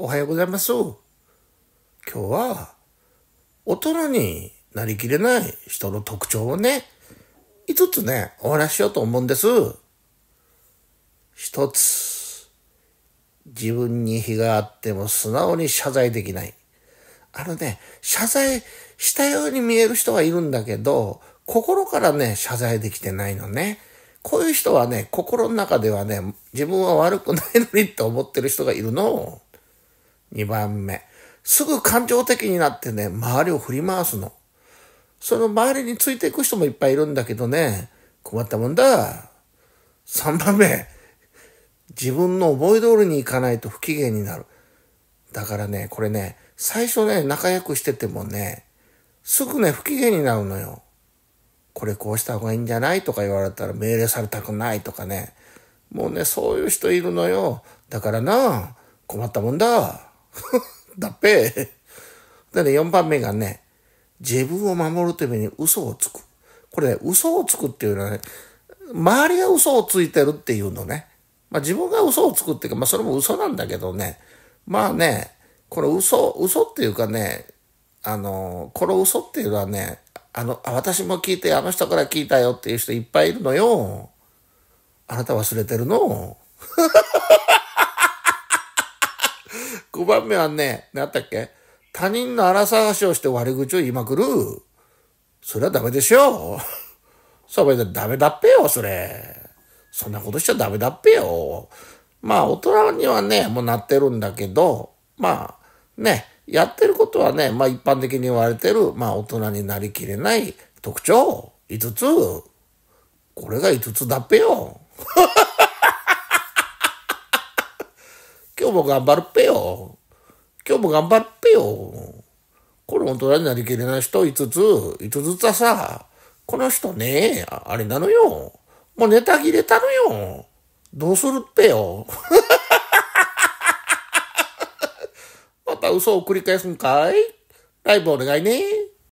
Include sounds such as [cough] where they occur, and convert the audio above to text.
おはようございます。今日は、大人になりきれない人の特徴をね、5つね、お話ししようと思うんです。1つ、自分に非があっても素直に謝罪できない。あのね、謝罪したように見える人はいるんだけど、心からね、謝罪できてないのね。こういう人はね、心の中ではね、自分は悪くないのにって思ってる人がいるの。2番目、すぐ感情的になってね、周りを振り回すの。その周りについていく人もいっぱいいるんだけどね、困ったもんだ。3番目、自分の思い通りにいかないと不機嫌になる。だからね、これね、最初ね、仲良くしててもね、すぐね、不機嫌になるのよ。これこうした方がいいんじゃないとか言われたら命令されたくないとかね。もうね、そういう人いるのよ。だからな、困ったもんだ。[laughs] だっぺでね、4番目がね、自分を守るために嘘をつく。これね、嘘をつくっていうのはね、周りが嘘をついてるっていうのね。まあ自分が嘘をつくっていうか、まあそれも嘘なんだけどね。まあね、この嘘、嘘っていうかね、あの、この嘘っていうのはね、あの、あ私も聞いて、あの人から聞いたよっていう人いっぱいいるのよ。あなた忘れてるの [laughs] 5番目はね、何だったっけ他人の荒探しをして悪口を言いまくる。それはダメでしょ。それダメだっぺよ、それ。そんなことしちゃダメだっぺよ。まあ、大人にはね、もうなってるんだけど、まあ、ね、やってることはね、まあ一般的に言われてる、まあ大人になりきれない特徴、5つ。これが5つだっぺよ。今日も頑張るっぺよ。今日も頑張るっぺよ。これ大人になりきれない人5つ、5つずつはさ、この人ね、あれなのよ。もうネタ切れたのよ。どうするっぺよ。[laughs] また嘘を繰り返すんかいライブお願いね。